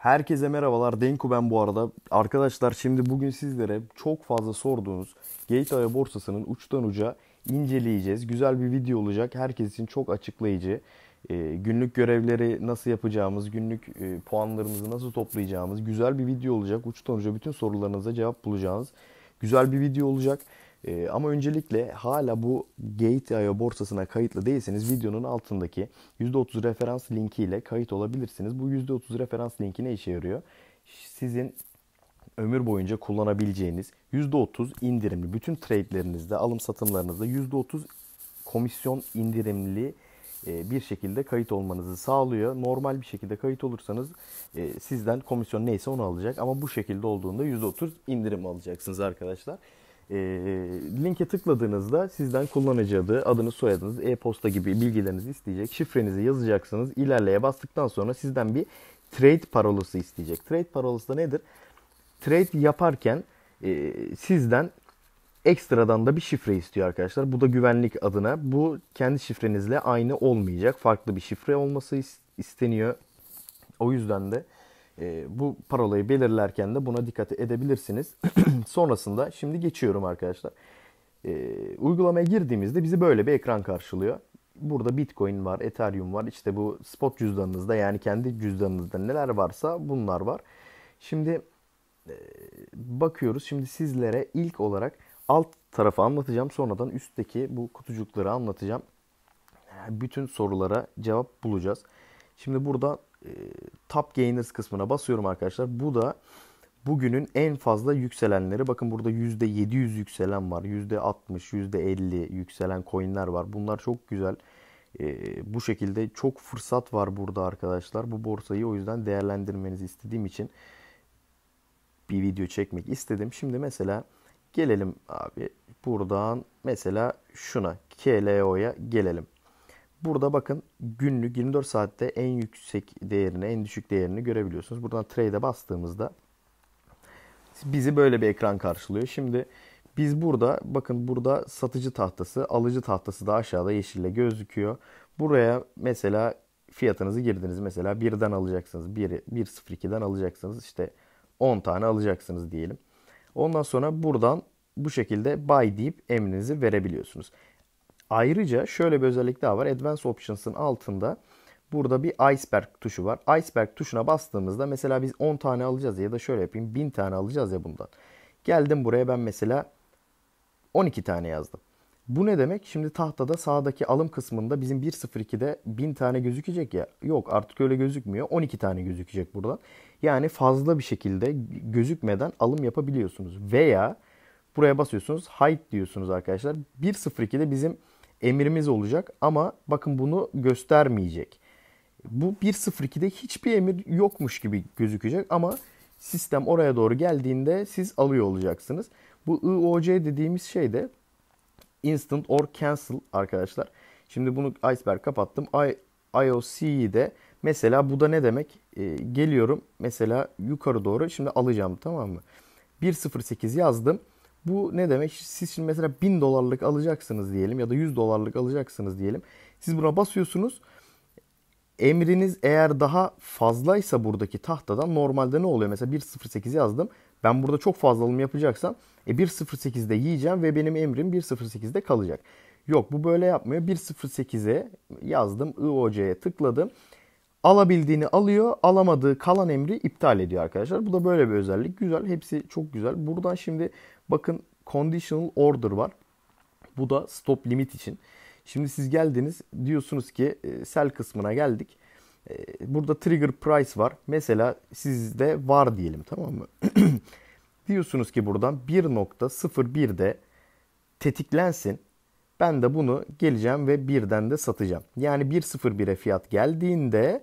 Herkese merhabalar. Denku ben bu arada. Arkadaşlar şimdi bugün sizlere çok fazla sorduğunuz Gateway borsasının uçtan uca inceleyeceğiz. Güzel bir video olacak. Herkes için çok açıklayıcı. Ee, günlük görevleri nasıl yapacağımız, günlük e, puanlarımızı nasıl toplayacağımız güzel bir video olacak. Uçtan uca bütün sorularınıza cevap bulacağınız güzel bir video olacak. E, ama öncelikle hala bu Gate.io borsasına kayıtlı değilseniz videonun altındaki %30 referans linki ile kayıt olabilirsiniz. Bu %30 referans linki ne işe yarıyor? Sizin ömür boyunca kullanabileceğiniz %30 indirimli bütün trade'lerinizde, alım satımlarınızda %30 komisyon indirimli e, bir şekilde kayıt olmanızı sağlıyor. Normal bir şekilde kayıt olursanız e, sizden komisyon neyse onu alacak ama bu şekilde olduğunda %30 indirim alacaksınız arkadaşlar. E, linke tıkladığınızda sizden kullanıcı adı, adını, soyadınız, e-posta gibi bilgilerinizi isteyecek. Şifrenizi yazacaksınız. İlerleye bastıktan sonra sizden bir trade parolası isteyecek. Trade parolası da nedir? Trade yaparken e, sizden ekstradan da bir şifre istiyor arkadaşlar. Bu da güvenlik adına. Bu kendi şifrenizle aynı olmayacak. Farklı bir şifre olması isteniyor. O yüzden de e, bu parolayı belirlerken de buna dikkat edebilirsiniz. Sonrasında şimdi geçiyorum arkadaşlar. E, uygulamaya girdiğimizde bizi böyle bir ekran karşılıyor. Burada Bitcoin var, Ethereum var. İşte bu spot cüzdanınızda yani kendi cüzdanınızda neler varsa bunlar var. Şimdi e, bakıyoruz. Şimdi sizlere ilk olarak alt tarafı anlatacağım. Sonradan üstteki bu kutucukları anlatacağım. Bütün sorulara cevap bulacağız. Şimdi burada e, top gainers kısmına basıyorum arkadaşlar. Bu da bugünün en fazla yükselenleri. Bakın burada %700 yükselen var. %60, %50 yükselen coinler var. Bunlar çok güzel. E, bu şekilde çok fırsat var burada arkadaşlar. Bu borsayı o yüzden değerlendirmenizi istediğim için bir video çekmek istedim. Şimdi mesela gelelim abi buradan mesela şuna KLO'ya gelelim. Burada bakın günlük 24 saatte en yüksek değerini, en düşük değerini görebiliyorsunuz. Buradan trade'e bastığımızda bizi böyle bir ekran karşılıyor. Şimdi biz burada bakın burada satıcı tahtası, alıcı tahtası da aşağıda yeşille gözüküyor. Buraya mesela fiyatınızı girdiniz. Mesela 1'den alacaksınız. 1'i 1.02'den alacaksınız. İşte 10 tane alacaksınız diyelim. Ondan sonra buradan bu şekilde buy deyip emrinizi verebiliyorsunuz. Ayrıca şöyle bir özellik daha var. Advanced Options'ın altında burada bir iceberg tuşu var. Iceberg tuşuna bastığımızda mesela biz 10 tane alacağız ya da şöyle yapayım 1000 tane alacağız ya bundan. Geldim buraya ben mesela 12 tane yazdım. Bu ne demek? Şimdi tahtada sağdaki alım kısmında bizim 1.02'de 1000 tane gözükecek ya. Yok artık öyle gözükmüyor. 12 tane gözükecek buradan. Yani fazla bir şekilde gözükmeden alım yapabiliyorsunuz. Veya buraya basıyorsunuz. Hide diyorsunuz arkadaşlar. 1.02'de bizim emrimiz olacak ama bakın bunu göstermeyecek. Bu 1.02'de hiçbir emir yokmuş gibi gözükecek ama sistem oraya doğru geldiğinde siz alıyor olacaksınız. Bu IOC dediğimiz şey de instant or cancel arkadaşlar. Şimdi bunu iceberg kapattım. I, IOC'yi de mesela bu da ne demek? E, geliyorum mesela yukarı doğru şimdi alacağım tamam mı? 1.08 yazdım. Bu ne demek? Siz şimdi mesela 1000 dolarlık alacaksınız diyelim ya da 100 dolarlık alacaksınız diyelim. Siz buna basıyorsunuz. Emriniz eğer daha fazlaysa buradaki tahtadan normalde ne oluyor? Mesela 1.08 yazdım. Ben burada çok fazla alım yapacaksam e 1.08'de yiyeceğim ve benim emrim 1.08'de kalacak. Yok bu böyle yapmıyor. 1.08'e yazdım. IOC'ye tıkladım. Alabildiğini alıyor. Alamadığı kalan emri iptal ediyor arkadaşlar. Bu da böyle bir özellik. Güzel. Hepsi çok güzel. Buradan şimdi Bakın conditional order var. Bu da stop limit için. Şimdi siz geldiniz diyorsunuz ki e, sell kısmına geldik. E, burada trigger price var. Mesela sizde var diyelim tamam mı? diyorsunuz ki buradan 1.01'de tetiklensin. Ben de bunu geleceğim ve birden de satacağım. Yani 1.01'e fiyat geldiğinde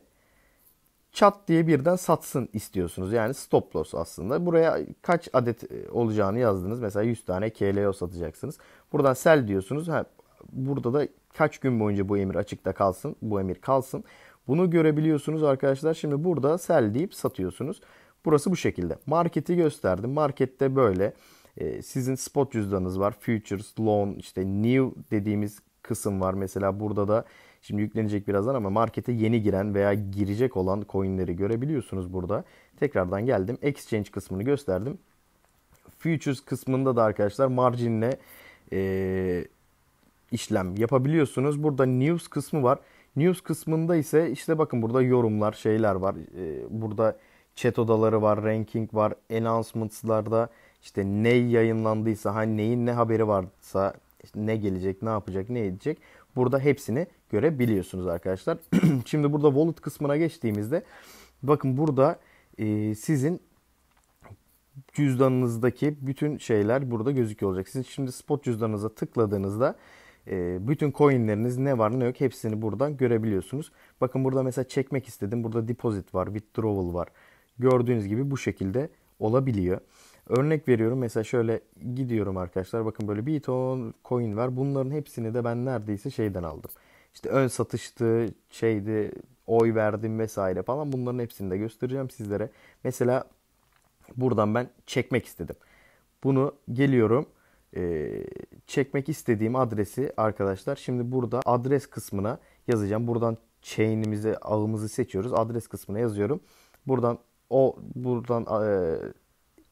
çat diye birden satsın istiyorsunuz. Yani stop loss aslında. Buraya kaç adet e, olacağını yazdınız. Mesela 100 tane KLO satacaksınız. Buradan sell diyorsunuz. Ha, burada da kaç gün boyunca bu emir açıkta kalsın. Bu emir kalsın. Bunu görebiliyorsunuz arkadaşlar. Şimdi burada sell deyip satıyorsunuz. Burası bu şekilde. Marketi gösterdim. Markette böyle. Ee, sizin spot cüzdanınız var. Futures, loan, işte new dediğimiz kısım var. Mesela burada da Şimdi yüklenecek birazdan ama markete yeni giren veya girecek olan coinleri görebiliyorsunuz burada. Tekrardan geldim. Exchange kısmını gösterdim. Futures kısmında da arkadaşlar marginle e, işlem yapabiliyorsunuz. Burada news kısmı var. News kısmında ise işte bakın burada yorumlar, şeyler var. E, burada chat odaları var, ranking var, announcements'larda işte ne yayınlandıysa, hani neyin ne haberi varsa ne gelecek, ne yapacak, ne edecek. Burada hepsini görebiliyorsunuz arkadaşlar. Şimdi burada wallet kısmına geçtiğimizde bakın burada e, sizin cüzdanınızdaki bütün şeyler burada gözüküyor olacak. Siz şimdi spot cüzdanınıza tıkladığınızda e, bütün coinleriniz ne var ne yok hepsini buradan görebiliyorsunuz. Bakın burada mesela çekmek istedim. Burada deposit var, withdrawal var. Gördüğünüz gibi bu şekilde olabiliyor. Örnek veriyorum mesela şöyle gidiyorum arkadaşlar bakın böyle bir ton coin var. Bunların hepsini de ben neredeyse şeyden aldım. İşte ön satıştı, şeydi, oy verdim vesaire falan bunların hepsini de göstereceğim sizlere. Mesela buradan ben çekmek istedim. Bunu geliyorum ee, çekmek istediğim adresi arkadaşlar şimdi burada adres kısmına yazacağım. Buradan chain'imizi ağımızı seçiyoruz. Adres kısmına yazıyorum. Buradan o buradan e,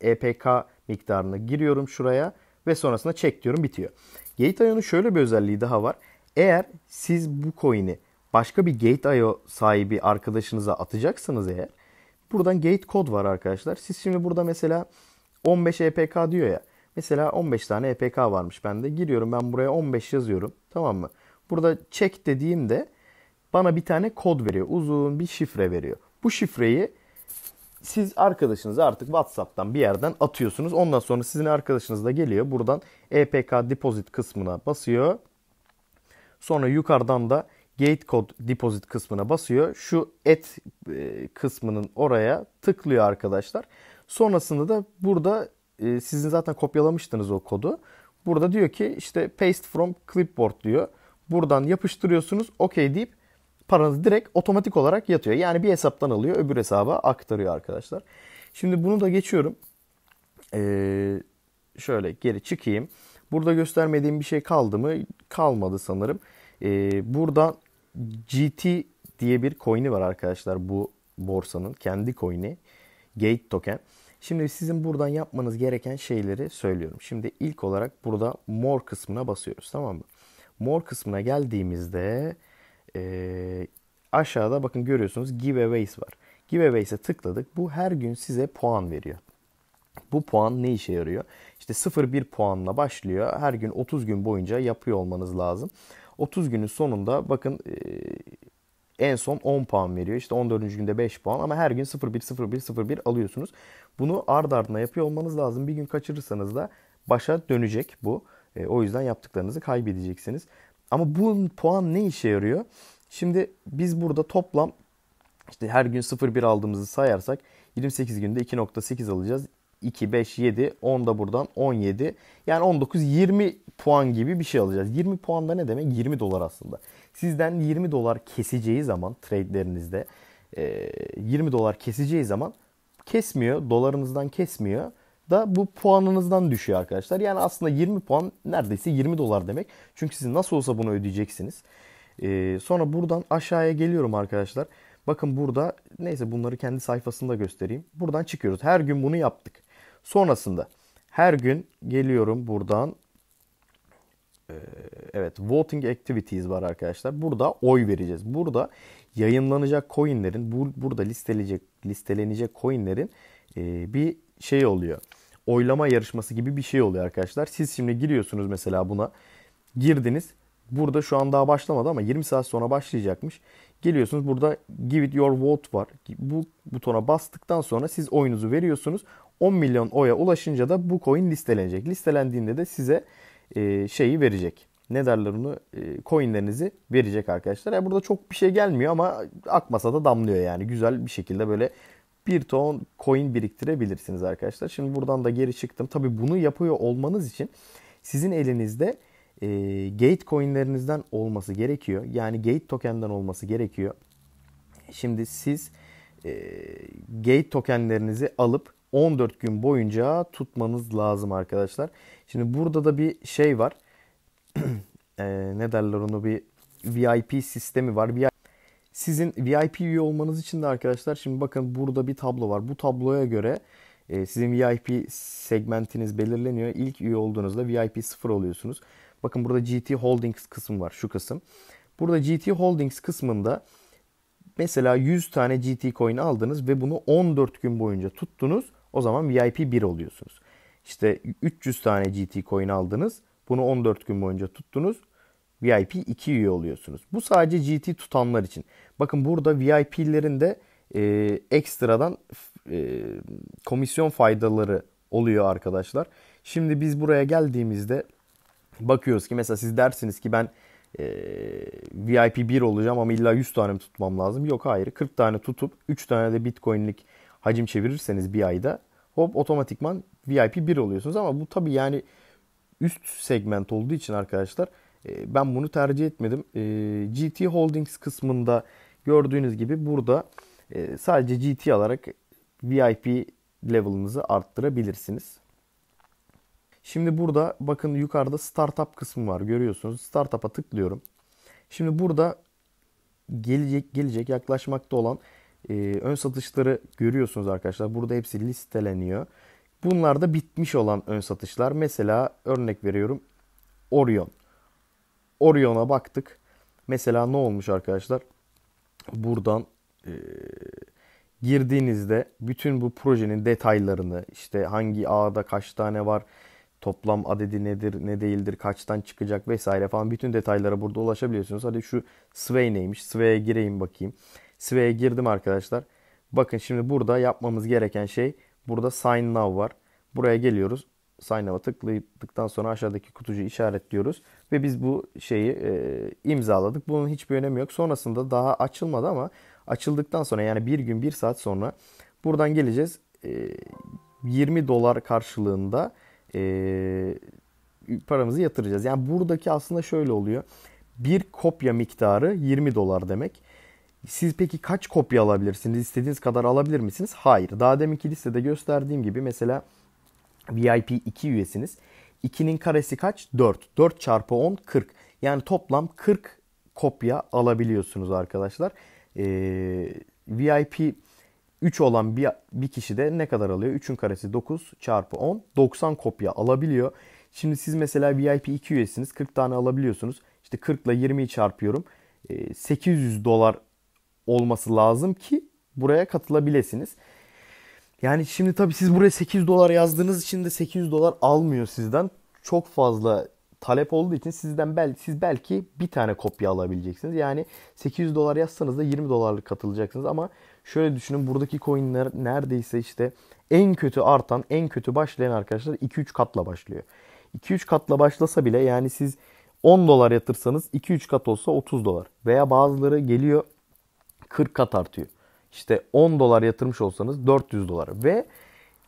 EPK miktarını giriyorum şuraya ve sonrasında çek diyorum bitiyor. Gate.io'nun şöyle bir özelliği daha var. Eğer siz bu coin'i başka bir Gate.io sahibi arkadaşınıza atacaksınız eğer buradan gate kod var arkadaşlar. Siz şimdi burada mesela 15 EPK diyor ya. Mesela 15 tane EPK varmış bende. Giriyorum ben buraya 15 yazıyorum. Tamam mı? Burada check dediğimde bana bir tane kod veriyor. Uzun bir şifre veriyor. Bu şifreyi siz arkadaşınızı artık WhatsApp'tan bir yerden atıyorsunuz. Ondan sonra sizin arkadaşınız da geliyor. Buradan EPK deposit kısmına basıyor. Sonra yukarıdan da gate code deposit kısmına basıyor. Şu et e, kısmının oraya tıklıyor arkadaşlar. Sonrasında da burada e, sizin zaten kopyalamıştınız o kodu. Burada diyor ki işte paste from clipboard diyor. Buradan yapıştırıyorsunuz okey deyip paranız direkt otomatik olarak yatıyor. Yani bir hesaptan alıyor öbür hesaba aktarıyor arkadaşlar. Şimdi bunu da geçiyorum. Ee, şöyle geri çıkayım. Burada göstermediğim bir şey kaldı mı? Kalmadı sanırım. Ee, burada GT diye bir coin'i var arkadaşlar bu borsanın kendi coin'i. Gate token. Şimdi sizin buradan yapmanız gereken şeyleri söylüyorum. Şimdi ilk olarak burada more kısmına basıyoruz tamam mı? More kısmına geldiğimizde e, aşağıda bakın görüyorsunuz giveaways var. Giveaways'e tıkladık. Bu her gün size puan veriyor. Bu puan ne işe yarıyor? İşte 0-1 puanla başlıyor. Her gün 30 gün boyunca yapıyor olmanız lazım. 30 günün sonunda bakın e, en son 10 puan veriyor. İşte 14. günde 5 puan ama her gün 0-1 0-1 0-1 alıyorsunuz. Bunu ard ardına yapıyor olmanız lazım. Bir gün kaçırırsanız da başa dönecek bu. E, o yüzden yaptıklarınızı kaybedeceksiniz. Ama bu puan ne işe yarıyor? Şimdi biz burada toplam işte her gün 0-1 aldığımızı sayarsak 28 günde 2.8 alacağız. 2, 5, 7, 10 da buradan 17. Yani 19, 20 puan gibi bir şey alacağız. 20 puan da ne demek? 20 dolar aslında. Sizden 20 dolar keseceği zaman trade'lerinizde 20 dolar keseceği zaman kesmiyor. Dolarınızdan kesmiyor da bu puanınızdan düşüyor arkadaşlar. Yani aslında 20 puan neredeyse 20 dolar demek. Çünkü siz nasıl olsa bunu ödeyeceksiniz. Ee, sonra buradan aşağıya geliyorum arkadaşlar. Bakın burada neyse bunları kendi sayfasında göstereyim. Buradan çıkıyoruz. Her gün bunu yaptık. Sonrasında her gün geliyorum buradan. Ee, evet voting activities var arkadaşlar. Burada oy vereceğiz. Burada yayınlanacak coinlerin bu, burada listelenecek listelenecek coinlerin e, bir şey oluyor. Oylama yarışması gibi bir şey oluyor arkadaşlar. Siz şimdi giriyorsunuz mesela buna. Girdiniz. Burada şu an daha başlamadı ama 20 saat sonra başlayacakmış. Geliyorsunuz burada give it your vote var. Bu butona bastıktan sonra siz oyunuzu veriyorsunuz. 10 milyon oya ulaşınca da bu coin listelenecek. Listelendiğinde de size e, şeyi verecek. Ne derler onu? E, coinlerinizi verecek arkadaşlar. Yani burada çok bir şey gelmiyor ama akmasa da damlıyor yani. Güzel bir şekilde böyle bir ton coin biriktirebilirsiniz arkadaşlar. Şimdi buradan da geri çıktım. Tabi bunu yapıyor olmanız için sizin elinizde e, gate coinlerinizden olması gerekiyor. Yani gate tokenden olması gerekiyor. Şimdi siz e, gate tokenlerinizi alıp 14 gün boyunca tutmanız lazım arkadaşlar. Şimdi burada da bir şey var. e, ne derler onu bir VIP sistemi var. VIP sizin VIP üye olmanız için de arkadaşlar şimdi bakın burada bir tablo var. Bu tabloya göre e, sizin VIP segmentiniz belirleniyor. İlk üye olduğunuzda VIP 0 oluyorsunuz. Bakın burada GT Holdings kısmı var şu kısım. Burada GT Holdings kısmında mesela 100 tane GT coin aldınız ve bunu 14 gün boyunca tuttunuz. O zaman VIP 1 oluyorsunuz. İşte 300 tane GT coin aldınız. Bunu 14 gün boyunca tuttunuz. VIP 2 üye oluyorsunuz. Bu sadece GT tutanlar için. Bakın burada VIP'lerin de e, ekstradan e, komisyon faydaları oluyor arkadaşlar. Şimdi biz buraya geldiğimizde bakıyoruz ki mesela siz dersiniz ki ben e, VIP 1 olacağım ama illa 100 tane tutmam lazım? Yok hayır 40 tane tutup 3 tane de bitcoinlik hacim çevirirseniz bir ayda hop otomatikman VIP 1 oluyorsunuz. Ama bu tabi yani üst segment olduğu için arkadaşlar e, ben bunu tercih etmedim. E, GT Holdings kısmında Gördüğünüz gibi burada e, sadece GT alarak VIP level'ınızı arttırabilirsiniz. Şimdi burada bakın yukarıda startup kısmı var görüyorsunuz. Startup'a tıklıyorum. Şimdi burada gelecek gelecek yaklaşmakta olan e, ön satışları görüyorsunuz arkadaşlar. Burada hepsi listeleniyor. Bunlar da bitmiş olan ön satışlar. Mesela örnek veriyorum Orion. Orion'a baktık. Mesela ne olmuş arkadaşlar? buradan e, girdiğinizde bütün bu projenin detaylarını işte hangi ağda kaç tane var toplam adedi nedir ne değildir kaçtan çıkacak vesaire falan bütün detaylara burada ulaşabiliyorsunuz. Hadi şu Sway neymiş Sway'e gireyim bakayım. Sway'e girdim arkadaşlar. Bakın şimdi burada yapmamız gereken şey burada Sign Now var. Buraya geliyoruz sign up'a tıkladıktan sonra aşağıdaki kutucu işaretliyoruz. Ve biz bu şeyi e, imzaladık. Bunun hiçbir önemi yok. Sonrasında daha açılmadı ama açıldıktan sonra yani bir gün bir saat sonra buradan geleceğiz. E, 20 dolar karşılığında e, paramızı yatıracağız. Yani buradaki aslında şöyle oluyor. Bir kopya miktarı 20 dolar demek. Siz peki kaç kopya alabilirsiniz? İstediğiniz kadar alabilir misiniz? Hayır. Daha deminki listede gösterdiğim gibi mesela VIP 2 üyesiniz. 2'nin karesi kaç? 4. 4 çarpı 10 40. Yani toplam 40 kopya alabiliyorsunuz arkadaşlar. Ee, VIP 3 olan bir, bir kişi de ne kadar alıyor? 3'ün karesi 9 çarpı 10. 90 kopya alabiliyor. Şimdi siz mesela VIP 2 üyesiniz. 40 tane alabiliyorsunuz. İşte 40 ile 20'yi çarpıyorum. 800 ee, dolar olması lazım ki buraya katılabilesiniz. Yani şimdi tabii siz buraya 8 dolar yazdığınız için de 800 dolar almıyor sizden. Çok fazla talep olduğu için sizden bel, siz belki bir tane kopya alabileceksiniz. Yani 800 dolar yazsanız da 20 dolarlık katılacaksınız ama şöyle düşünün buradaki coinler neredeyse işte en kötü artan, en kötü başlayan arkadaşlar 2-3 katla başlıyor. 2-3 katla başlasa bile yani siz 10 dolar yatırsanız 2-3 kat olsa 30 dolar. Veya bazıları geliyor 40 kat artıyor işte 10 dolar yatırmış olsanız 400 dolar ve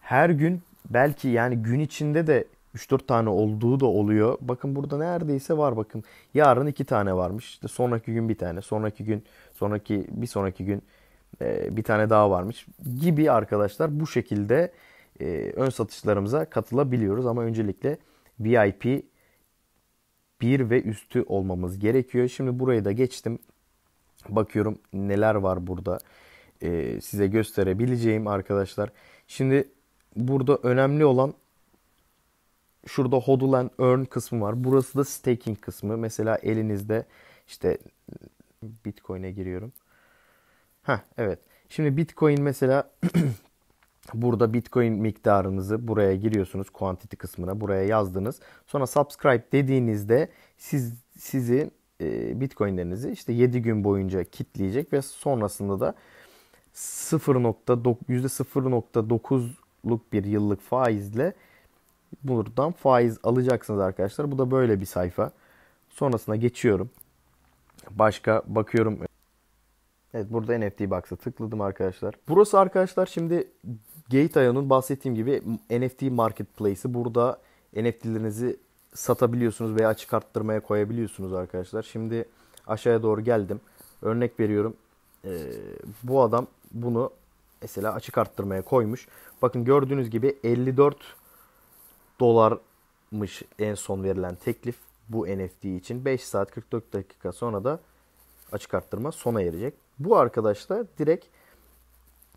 her gün belki yani gün içinde de 3-4 tane olduğu da oluyor. Bakın burada neredeyse var bakın. Yarın 2 tane varmış. İşte sonraki gün bir tane. Sonraki gün, sonraki bir sonraki gün e, bir tane daha varmış gibi arkadaşlar bu şekilde e, ön satışlarımıza katılabiliyoruz ama öncelikle VIP 1 ve üstü olmamız gerekiyor. Şimdi burayı da geçtim. Bakıyorum neler var burada e, size gösterebileceğim arkadaşlar. Şimdi burada önemli olan şurada hodl and earn kısmı var. Burası da staking kısmı. Mesela elinizde işte Bitcoin'e giriyorum. Ha evet. Şimdi Bitcoin mesela burada Bitcoin miktarınızı buraya giriyorsunuz quantity kısmına buraya yazdınız. Sonra subscribe dediğinizde siz sizi e, Bitcoin'lerinizi işte 7 gün boyunca kitleyecek ve sonrasında da %0.9'luk bir yıllık faizle buradan faiz alacaksınız arkadaşlar. Bu da böyle bir sayfa. Sonrasına geçiyorum. Başka bakıyorum. Evet burada NFT Box'a tıkladım arkadaşlar. Burası arkadaşlar şimdi Gate.io'nun bahsettiğim gibi NFT Marketplace'i. Burada NFT'lerinizi satabiliyorsunuz veya açık arttırmaya koyabiliyorsunuz arkadaşlar. Şimdi aşağıya doğru geldim. Örnek veriyorum. Ee, bu adam bunu mesela açık arttırmaya koymuş. Bakın gördüğünüz gibi 54 dolarmış en son verilen teklif bu NFT için. 5 saat 44 dakika sonra da açık arttırma sona erecek. Bu arkadaş da direkt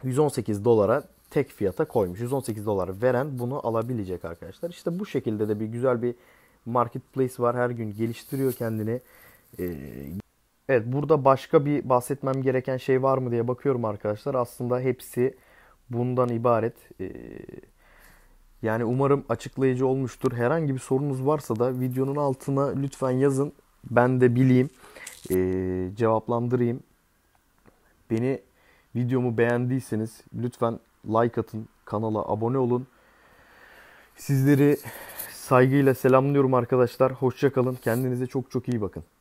118 dolara tek fiyata koymuş. 118 dolar veren bunu alabilecek arkadaşlar. İşte bu şekilde de bir güzel bir marketplace var. Her gün geliştiriyor kendini. Ee, Evet burada başka bir bahsetmem gereken şey var mı diye bakıyorum arkadaşlar. Aslında hepsi bundan ibaret. Ee, yani umarım açıklayıcı olmuştur. Herhangi bir sorunuz varsa da videonun altına lütfen yazın. Ben de bileyim. Ee, cevaplandırayım. Beni videomu beğendiyseniz lütfen like atın. Kanala abone olun. Sizleri saygıyla selamlıyorum arkadaşlar. Hoşçakalın. Kendinize çok çok iyi bakın.